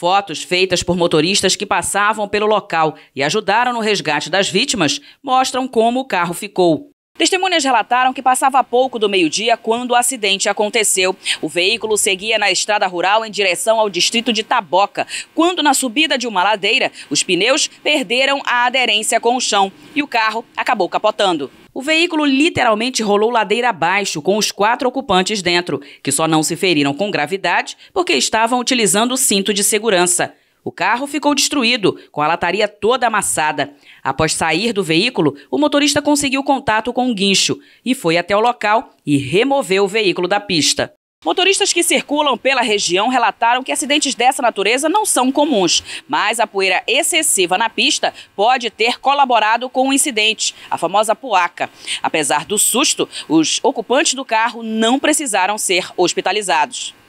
Fotos feitas por motoristas que passavam pelo local e ajudaram no resgate das vítimas mostram como o carro ficou. Testemunhas relataram que passava pouco do meio-dia quando o acidente aconteceu. O veículo seguia na estrada rural em direção ao distrito de Taboca, quando na subida de uma ladeira, os pneus perderam a aderência com o chão e o carro acabou capotando. O veículo literalmente rolou ladeira abaixo com os quatro ocupantes dentro, que só não se feriram com gravidade porque estavam utilizando o cinto de segurança. O carro ficou destruído, com a lataria toda amassada. Após sair do veículo, o motorista conseguiu contato com um guincho e foi até o local e removeu o veículo da pista. Motoristas que circulam pela região relataram que acidentes dessa natureza não são comuns, mas a poeira excessiva na pista pode ter colaborado com o um incidente, a famosa puaca. Apesar do susto, os ocupantes do carro não precisaram ser hospitalizados.